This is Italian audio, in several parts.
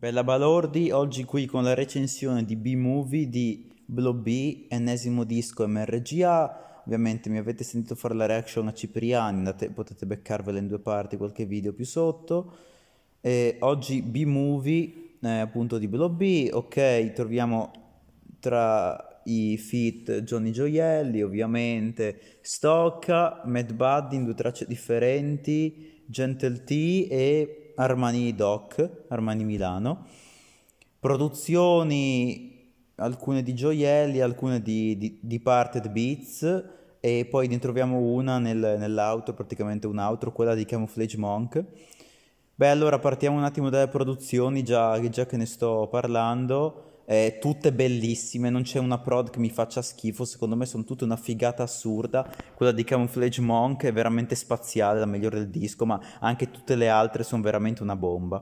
Bella Balordi, oggi qui con la recensione di B-Movie di Blow B, ennesimo disco MRGA. Ovviamente mi avete sentito fare la reaction a Cipriani, andate, potete beccarvela in due parti, qualche video più sotto. E oggi B-Movie, eh, appunto di Blow B, ok, troviamo tra i feat Johnny Gioielli, ovviamente, Stocca, Mad Buddy in due tracce differenti, Gentle T e Armani Doc, Armani Milano, produzioni alcune di gioielli, alcune di, di, di Parted Beats e poi ne troviamo una nel, nell'outro, praticamente un'auto, quella di Camouflage Monk. Beh, allora partiamo un attimo dalle produzioni, già, già che ne sto parlando eh, tutte bellissime, non c'è una prod che mi faccia schifo, secondo me sono tutte una figata assurda, quella di Camouflage Monk è veramente spaziale, la migliore del disco, ma anche tutte le altre sono veramente una bomba.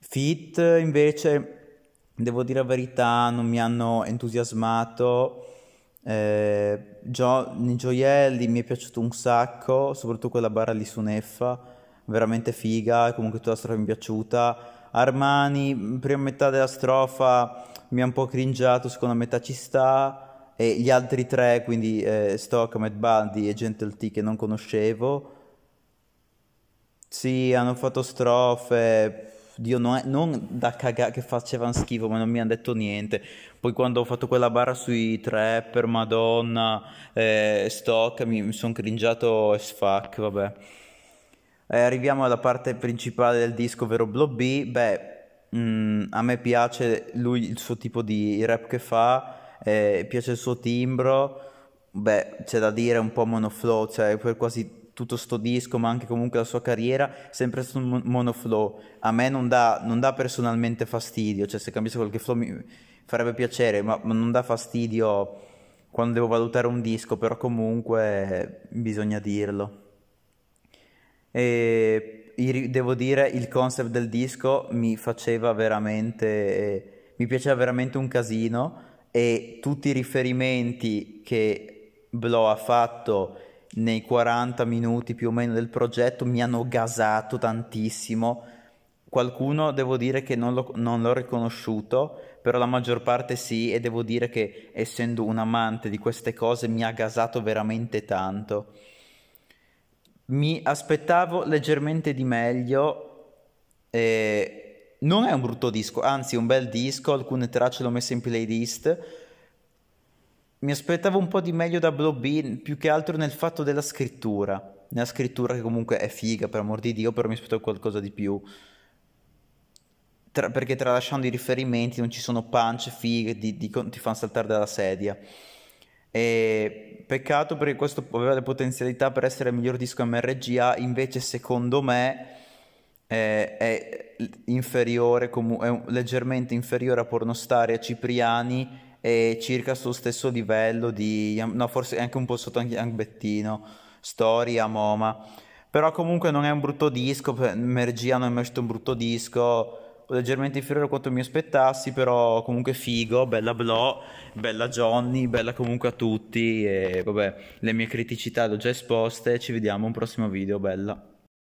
Fit invece, devo dire la verità, non mi hanno entusiasmato. Eh, gio- nei gioielli mi è piaciuto un sacco, soprattutto quella barra lì su Neffa, veramente figa, comunque tutta la storia mi è piaciuta. Armani, prima metà della strofa mi ha un po' cringiato, seconda metà ci sta, e gli altri tre, quindi eh, Mad Baldi e Gentle T che non conoscevo, sì, hanno fatto strofe, Dio, non, è, non da cagare che facevano schifo, ma non mi hanno detto niente. Poi quando ho fatto quella barra sui trapper, Madonna, eh, Stock, mi, mi sono cringiato e sfac, vabbè. Eh, arriviamo alla parte principale del disco, ovvero Blob B. Beh, mh, mm, a me piace lui, il suo tipo di rap che fa, eh, piace il suo timbro. Beh, c'è da dire un po' monoflow, cioè per quasi tutto sto disco, ma anche comunque la sua carriera, sempre su mon- monoflow. A me non dà, non dà, personalmente fastidio, cioè se cambiasse qualche flow mi farebbe piacere, ma, ma non dà fastidio quando devo valutare un disco, però comunque bisogna dirlo. E devo dire, il concept del disco mi faceva veramente, eh, mi piaceva veramente un casino e tutti i riferimenti che Blo ha fatto nei 40 minuti più o meno del progetto mi hanno gasato tantissimo. Qualcuno devo dire che non, lo, non l'ho riconosciuto, però la maggior parte sì e devo dire che essendo un amante di queste cose mi ha gasato veramente tanto. Mi aspettavo leggermente di meglio. Eh, non è un brutto disco, anzi, un bel disco. Alcune tracce l'ho messa in playlist. Mi aspettavo un po' di meglio da Blobby, più che altro nel fatto della scrittura. Nella scrittura che comunque è figa, per amor di Dio, però mi aspettavo qualcosa di più. Tra, perché tralasciando i riferimenti non ci sono punch fighe ti fanno saltare dalla sedia. E peccato perché questo aveva le potenzialità per essere il miglior disco MRGA, invece secondo me eh, è inferiore, comu- è leggermente inferiore a Pornostar a Cipriani e circa sullo stesso livello di, no forse anche un po' sotto anche, anche Bettino, Storia, Moma. Però comunque non è un brutto disco, Mergia non è mai stato un brutto disco, leggermente inferiore a quanto mi aspettassi, però comunque figo, bella Blo, bella Johnny, bella comunque a tutti e vabbè, le mie criticità le ho già esposte, ci vediamo un prossimo video, bella.